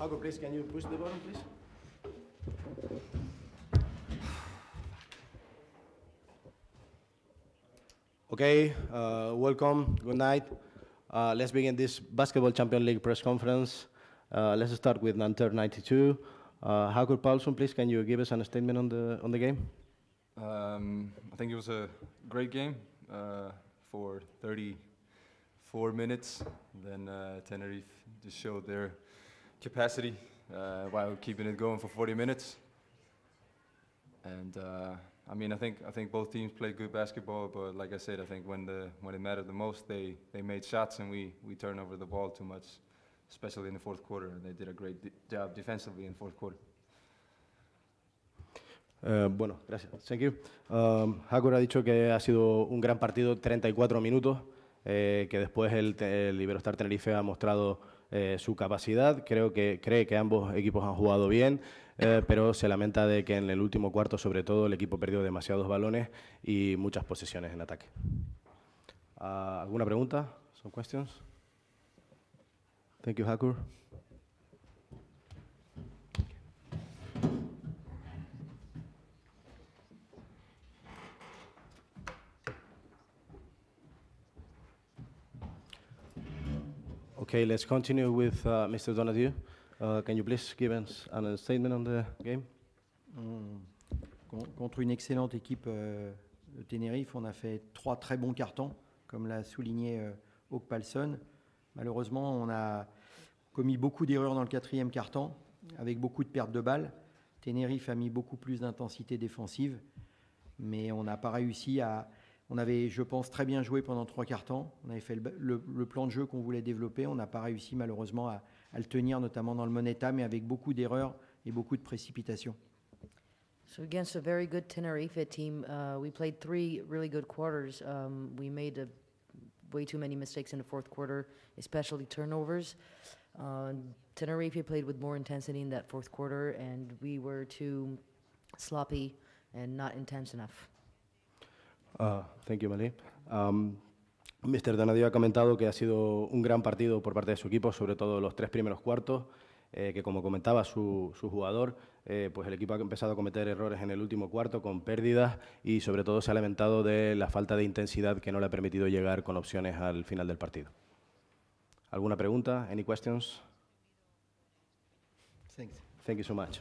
Hugo, please, can you push the button, please? Okay, uh, welcome, good night. Uh, let's begin this Basketball Champion League press conference. Uh, let's start with Nanterre 92. Uh, Hakur Paulson, please, can you give us a statement on the, on the game? Um, I think it was a great game uh, for 34 minutes. Then uh, Tenerife just showed their capacity uh, while keeping it going for 40 minutes. And uh, I mean, I think I think both teams played good basketball, but like I said, I think when the when it mattered the most, they they made shots and we we turned over the ball too much, especially in the fourth quarter. They did a great de job defensively in fourth quarter. Eh, bueno, gracias. Thank you. Um, ha dicho que ha sido un gran partido, 34 minutos, eh, que después el, el Iberostar Tenerife ha mostrado Eh, su capacidad. Creo que cree que ambos equipos han jugado bien, eh, pero se lamenta de que en el último cuarto, sobre todo, el equipo perdió demasiados balones y muchas posesiones en ataque. Ah, ¿Alguna pregunta? ¿Son questions? Thank you, Hakur. Ok, let's continue with uh, Mr. Donadieu. Uh, can you please give us a statement on the game? Mm. contre une excellente équipe euh, de Tenerife, on a fait trois très bons cartons, comme l'a souligné Oak euh, Palson. Malheureusement, on a commis beaucoup d'erreurs dans le quatrième carton, avec beaucoup de pertes de balles. Tenerife a mis beaucoup plus d'intensité défensive, mais on n'a pas réussi à, on avait, je pense, très bien joué pendant trois quarts temps. On avait fait le, plan de jeu qu'on voulait développer. On n'a pas réussi malheureusement à, le tenir, notamment dans le Moneta, mais avec beaucoup d'erreurs et beaucoup de précipitations. So against a very good Tenerife team, uh, we played three really good quarters. Um, we made way too many mistakes in the fourth quarter, especially turnovers. Uh, Tenerife played with more intensity in that fourth quarter, and we were too sloppy and not intense enough. Gracias, ah, thank you, Malé. Mr. Donadio ha comentado que ha sido un gran partido por parte de su equipo, sobre todo los tres primeros cuartos, eh, que como comentaba su, jugador, eh, pues el equipo ha empezado a cometer errores en el último cuarto con pérdidas y sobre todo se ha lamentado de la falta de intensidad que no le ha permitido llegar con opciones al final del partido. ¿Alguna pregunta? Any questions? Thanks. Thank you so much.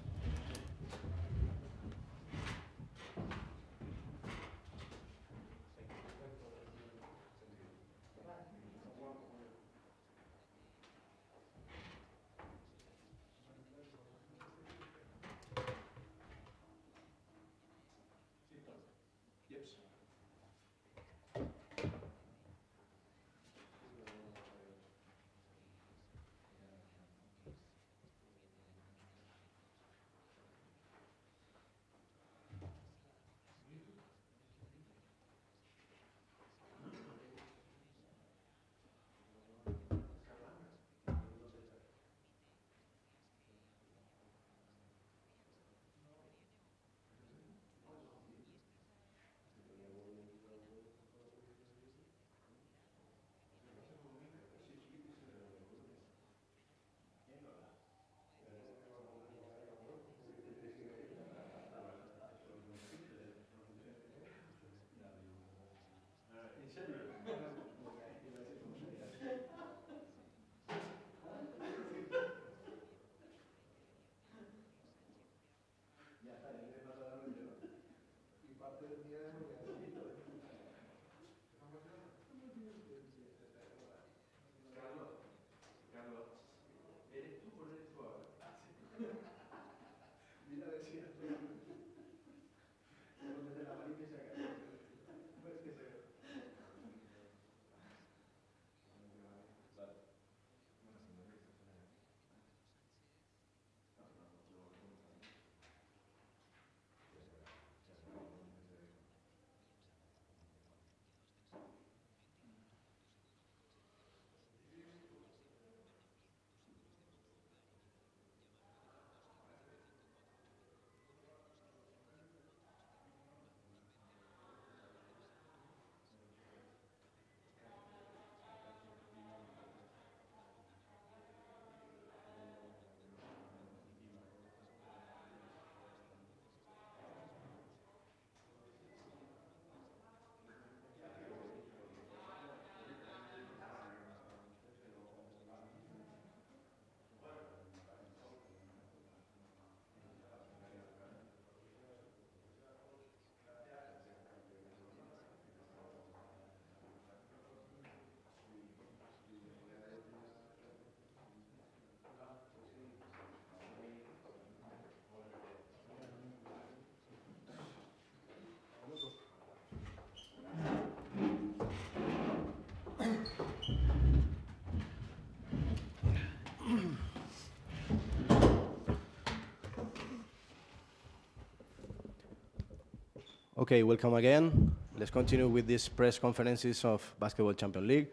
Okay, welcome again. Let's continue with these press conferences of Basketball Champions League.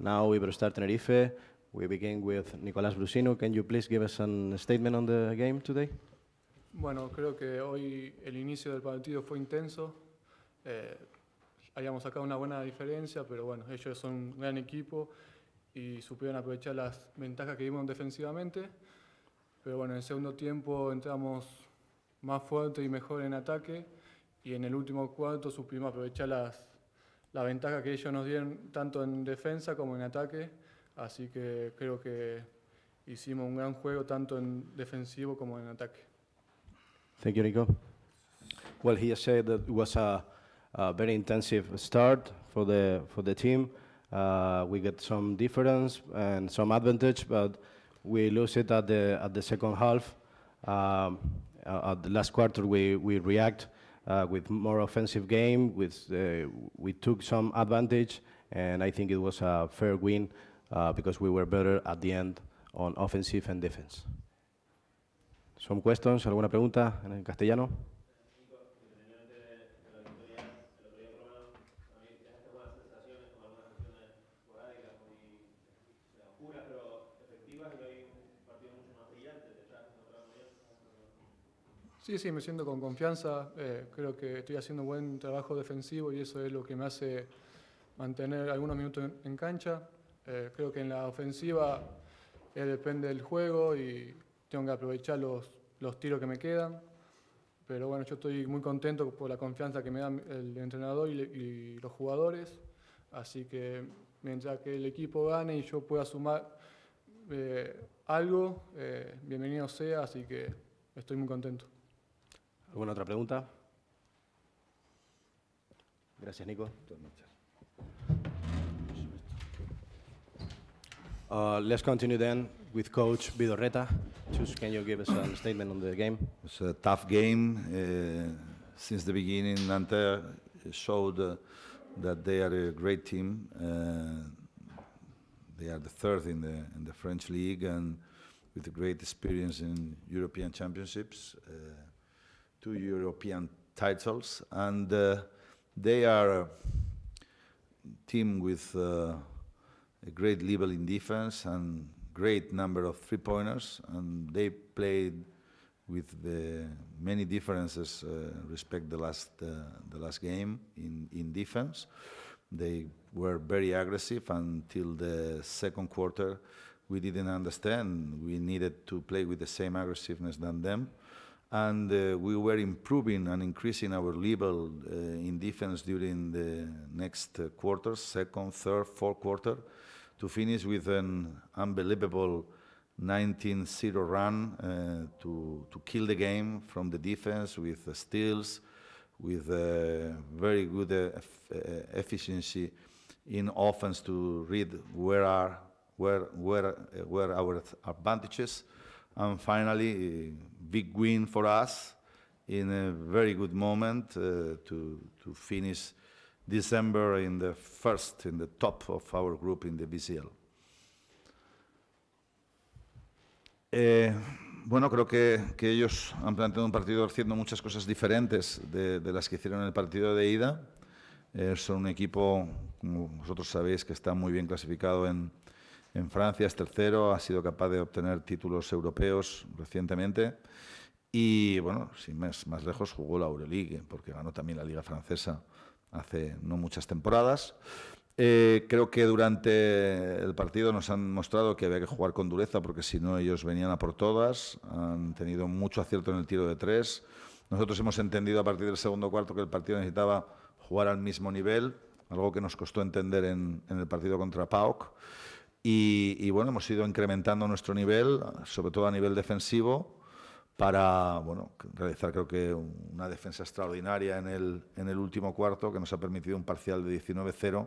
Now we will start Tenerife. We begin with Nicolás Brusino. Can you please give us a statement on the game today? Bueno, creo que hoy el inicio del partido fue intenso. Eh, habíamos sacado una buena diferencia, pero bueno, ellos son un gran equipo y supieron aprovechar las ventajas que dimos defensivamente. Pero bueno, en el segundo tiempo entramos más fuerte y mejor en ataque y en el último cuarto su aprovechar las, la ventaja que ellos nos dieron tanto en defensa como en ataque, así que creo que hicimos un gran juego tanto en defensivo como en ataque. Thank you, Nico Well, he said that it was a, a very intensive start for the for the team. Uh, we get some difference and some advantage, but we lose it at the at the second half. Um, at the last quarter, we we react. uh, with more offensive game. With uh, we took some advantage, and I think it was a fair win uh, because we were better at the end on offensive and defense. Some questions, alguna pregunta en castellano? Sí, sí, me siento con confianza. Eh, creo que estoy haciendo un buen trabajo defensivo y eso es lo que me hace mantener algunos minutos en, cancha. Eh, creo que en la ofensiva eh, depende del juego y tengo que aprovechar los, tiros que me quedan. Pero bueno, yo estoy muy contento por la confianza que me da el entrenador y los jugadores. Así que mientras que el equipo gane y yo pueda sumar algo, bienvenido sea. Así que estoy muy contento. ¿Alguna otra pregunta? Gracias, Nico. Uh, let's continue then with coach Vidorreta. Just can you give us a statement on the game? It's a tough game. Uh, since the beginning, Nanterre showed uh, that they are a great team. Uh, they are the third in the in the French league and with great experience in European championships. Uh, two European titles, and uh, they are a team with uh, a great level in defense and great number of three pointers, and they played with the many differences uh, respect the last uh, the last game in in defense. They were very aggressive until the second quarter. We didn't understand. We needed to play with the same aggressiveness than them and uh, we were improving and increasing our level uh, in defense during the next uh, quarters, second, third, fourth quarter, to finish with an unbelievable 19-0 run uh, to, to kill the game from the defense with steals, with uh, very good uh, efficiency in offense to read where are where where where our advantages Y finally, big win for us in a very good moment uh, to, to finish December in the first, in the top of our group in the BCL. Eh, bueno, creo que, que, ellos han planteado un partido haciendo muchas cosas diferentes de, las que hicieron en el partido de ida. Eh, son un equipo, como vosotros sabéis, que está muy bien clasificado en, en Francia es tercero, ha sido capaz de obtener títulos europeos recientemente. Y bueno, sin más, más lejos, jugó la Euroleague, porque ganó también la Liga Francesa hace no muchas temporadas. Eh, creo que durante el partido nos han mostrado que había que jugar con dureza, porque si no ellos venían a por todas, han tenido mucho acierto en el tiro de tres. Nosotros hemos entendido a partir del segundo cuarto que el partido necesitaba jugar al mismo nivel, algo que nos costó entender en, el partido contra Pauk. Y, bueno, hemos ido incrementando nuestro nivel, sobre todo a nivel defensivo, para bueno, realizar creo que una defensa extraordinaria en el, en el último cuarto que nos ha permitido un parcial de 19-0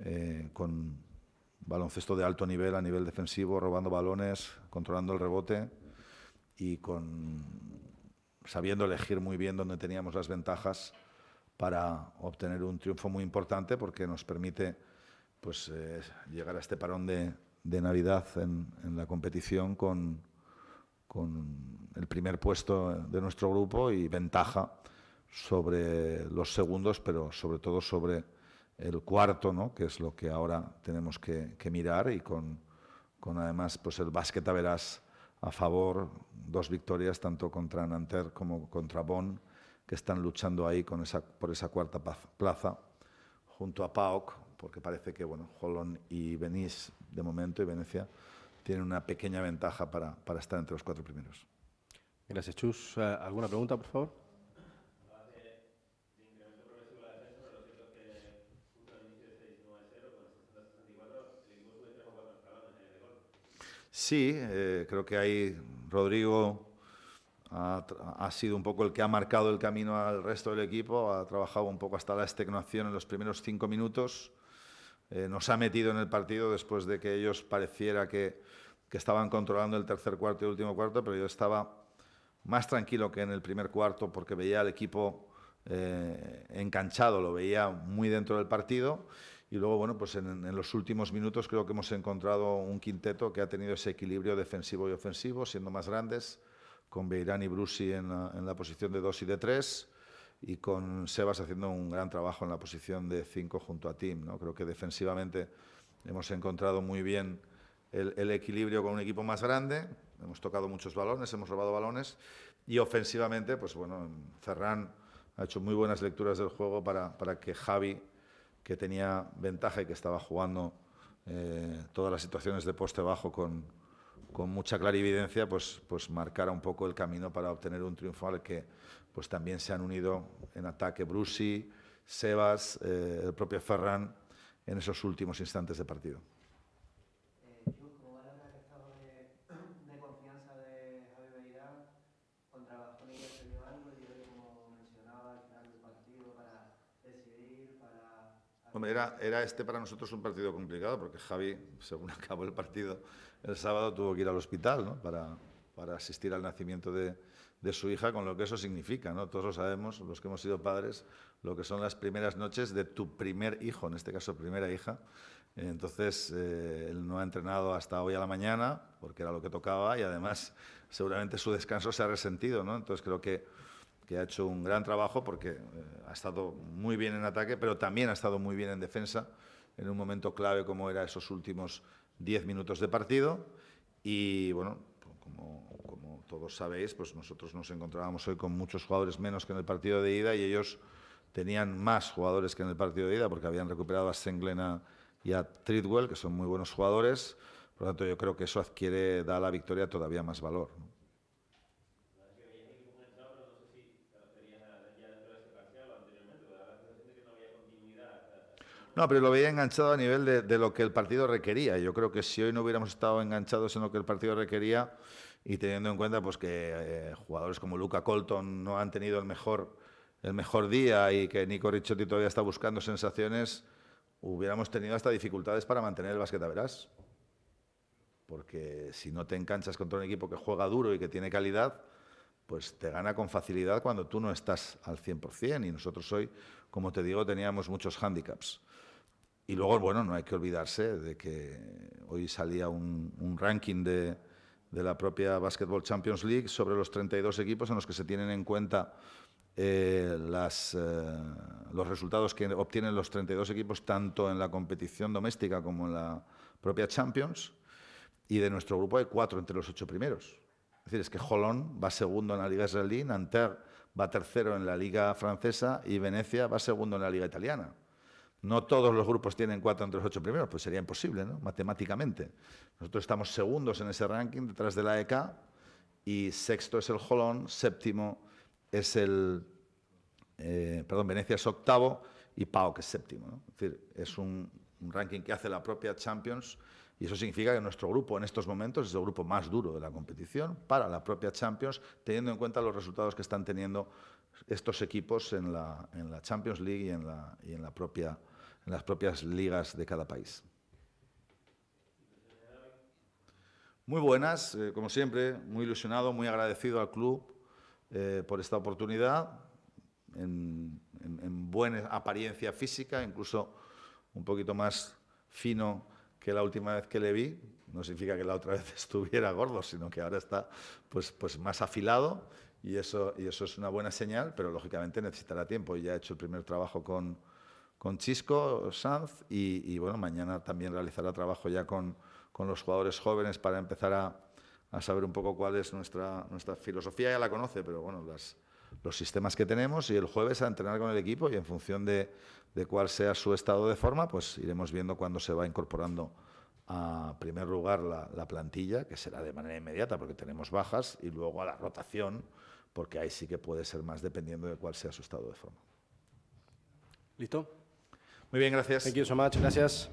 eh, con baloncesto de alto nivel a nivel defensivo, robando balones, controlando el rebote y con sabiendo elegir muy bien donde teníamos las ventajas para obtener un triunfo muy importante porque nos permite pues eh, llegar a este parón de, Navidad en, en, la competición con, con, el primer puesto de nuestro grupo y ventaja sobre los segundos, pero sobre todo sobre el cuarto, ¿no? que es lo que ahora tenemos que, que mirar y con, además pues el básquet a verás a favor, dos victorias tanto contra Nanter como contra Bonn, que están luchando ahí con esa, por esa cuarta plaza, junto a PAOK, porque parece que bueno, Holon y Venice, de momento, y Venecia, tienen una pequeña ventaja para, para estar entre los cuatro primeros. Gracias, Chus. Eh, ¿Alguna pregunta, por favor? Sí, eh, creo que ahí Rodrigo ha, ha, sido un poco el que ha marcado el camino al resto del equipo, ha trabajado un poco hasta la extenuación en los primeros cinco minutos eh, nos ha metido en el partido después de que ellos pareciera que, estaban controlando el tercer cuarto y el último cuarto, pero yo estaba más tranquilo que en el primer cuarto porque veía al equipo eh, enganchado, lo veía muy dentro del partido. Y luego, bueno, pues en, los últimos minutos creo que hemos encontrado un quinteto que ha tenido ese equilibrio defensivo y ofensivo, siendo más grandes, con Beirán y Brusi en la, posición de dos y de tres, y con Sebas haciendo un gran trabajo en la posición de 5 junto a Tim. ¿no? Creo que defensivamente hemos encontrado muy bien el, equilibrio con un equipo más grande, hemos tocado muchos balones, hemos robado balones y ofensivamente, pues bueno, Ferran ha hecho muy buenas lecturas del juego para, para que Javi, que tenía ventaja y que estaba jugando eh, todas las situaciones de poste bajo con, con mucha clarividencia, pues, pues marcara un poco el camino para obtener un triunfo al que pues, también se han unido en ataque Brusi, Sebas, eh, el propio Ferran en esos últimos instantes de partido. era, este para nosotros un partido complicado, porque Javi, según acabó el partido, el sábado tuvo que ir al hospital para, para asistir al nacimiento de, su hija, con lo que eso significa. ¿no? Todos lo sabemos, los que hemos sido padres, lo que son las primeras noches de tu primer hijo, en este caso primera hija. Entonces, eh, él no ha entrenado hasta hoy a la mañana, porque era lo que tocaba, y además seguramente su descanso se ha resentido. ¿no? Entonces, creo que que ha hecho un gran trabajo porque eh, ha estado muy bien en ataque, pero también ha estado muy bien en defensa, en un momento clave como era esos últimos 10 minutos de partido. Y bueno, pues como, todos sabéis, pues nosotros nos encontrábamos hoy con muchos jugadores menos que en el partido de ida y ellos tenían más jugadores que en el partido de ida porque habían recuperado a Senglena y a Tridwell, que son muy buenos jugadores. Por lo tanto, yo creo que eso adquiere, da a la victoria todavía más valor. No, pero lo veía enganchado a nivel de, lo que el partido requería. Yo creo que si hoy no hubiéramos estado enganchados en lo que el partido requería y teniendo en cuenta pues, que eh, jugadores como Luca Colton no han tenido el mejor, el mejor día y que Nico Ricciotti todavía está buscando sensaciones, hubiéramos tenido hasta dificultades para mantener el básquet verás. Porque si no te enganchas contra un equipo que juega duro y que tiene calidad, pues te gana con facilidad cuando tú no estás al 100%. Y nosotros hoy, como te digo, teníamos muchos hándicaps. Y luego, bueno, no hay que olvidarse de que hoy salía un, ranking de, la propia Basketball Champions League sobre los 32 equipos en los que se tienen en cuenta eh, eh, los resultados que obtienen los 32 equipos tanto en la competición doméstica como en la propia Champions. Y de nuestro grupo hay cuatro entre los ocho primeros. Es decir, es que Jolón va segundo en la Liga israelí, Nanterre va tercero en la Liga francesa y Venecia va segundo en la Liga italiana no todos los grupos tienen cuatro entre los ocho primeros, pues sería imposible, ¿no? Matemáticamente. Nosotros estamos segundos en ese ranking detrás de la EK y sexto es el Jolón, séptimo es el, eh, perdón, Venecia es octavo y Pau que es séptimo. Es decir, es un, ranking que hace la propia Champions y eso significa que nuestro grupo en estos momentos es el grupo más duro de la competición para la propia Champions, teniendo en cuenta los resultados que están teniendo estos equipos en la, Champions League y en la, y en la propia en las propias ligas de cada país. Muy buenas, eh, como siempre, muy ilusionado, muy agradecido al club eh, por esta oportunidad, en, buena apariencia física, incluso un poquito más fino que la última vez que le vi, no significa que la otra vez estuviera gordo, sino que ahora está pues, pues más afilado y eso, y eso es una buena señal, pero lógicamente necesitará tiempo. Ya he hecho el primer trabajo con, con Chisco Sanz y, bueno, mañana también realizará trabajo ya con, los jugadores jóvenes para empezar a, saber un poco cuál es nuestra, nuestra filosofía, ya la conoce, pero bueno, las, los sistemas que tenemos y el jueves a entrenar con el equipo y en función de, cuál sea su estado de forma, pues iremos viendo cuándo se va incorporando a primer lugar la, la, plantilla, que será de manera inmediata porque tenemos bajas, y luego a la rotación, porque ahí sí que puede ser más dependiendo de cuál sea su estado de forma. ¿Listo? Muy bien, gracias. Thank you so much. Gracias.